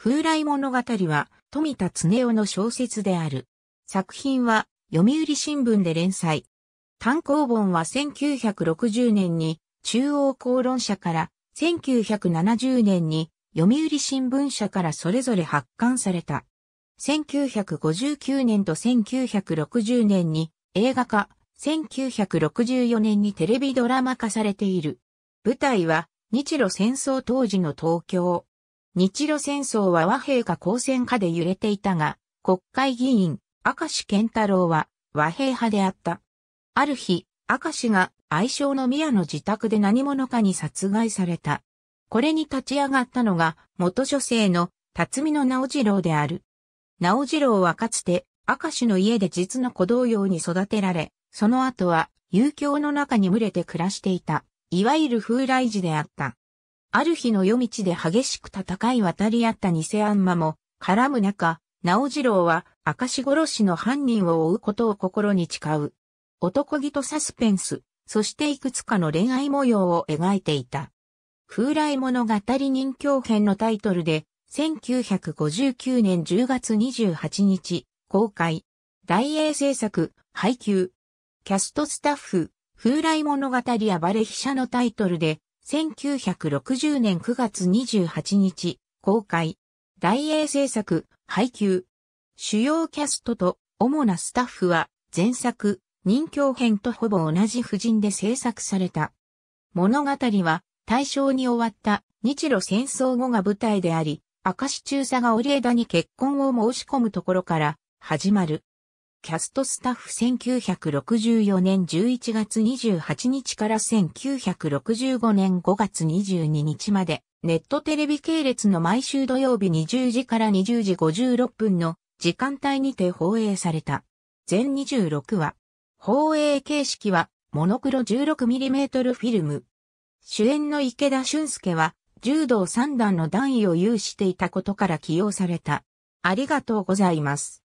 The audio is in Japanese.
風来物語は富田恒夫の小説である。作品は読売新聞で連載。単行本は1960年に中央公論社から1970年に読売新聞社からそれぞれ発刊された。1959年と1960年に映画化、1964年にテレビドラマ化されている。舞台は日露戦争当時の東京。日露戦争は和平か交戦かで揺れていたが、国会議員、明石健太郎は和平派であった。ある日、明石が愛称の宮の自宅で何者かに殺害された。これに立ち上がったのが元女性の辰巳の直次郎である。直次郎はかつて明石の家で実の子同様に育てられ、その後は遊興の中に群れて暮らしていた、いわゆる風来児であった。ある日の夜道で激しく戦い渡り合った偽アンマも絡む中、直次郎は明石殺しの犯人を追うことを心に誓う。男気とサスペンス、そしていくつかの恋愛模様を描いていた。風来物語人狂編のタイトルで、1959年10月28日、公開。大英制作、配給。キャストスタッフ、風来物語暴れ飛車のタイトルで、1960年9月28日、公開。大英制作、配給。主要キャストと主なスタッフは前作、任教編とほぼ同じ布陣で制作された。物語は大正に終わった日露戦争後が舞台であり、明石中佐が折枝に結婚を申し込むところから始まる。キャストスタッフ1964年11月28日から1965年5月22日まで、ネットテレビ系列の毎週土曜日20時から20時56分の時間帯にて放映された。全26話。放映形式は、モノクロ 16mm フィルム。主演の池田俊介は、柔道三段の段位を有していたことから起用された。ありがとうございます。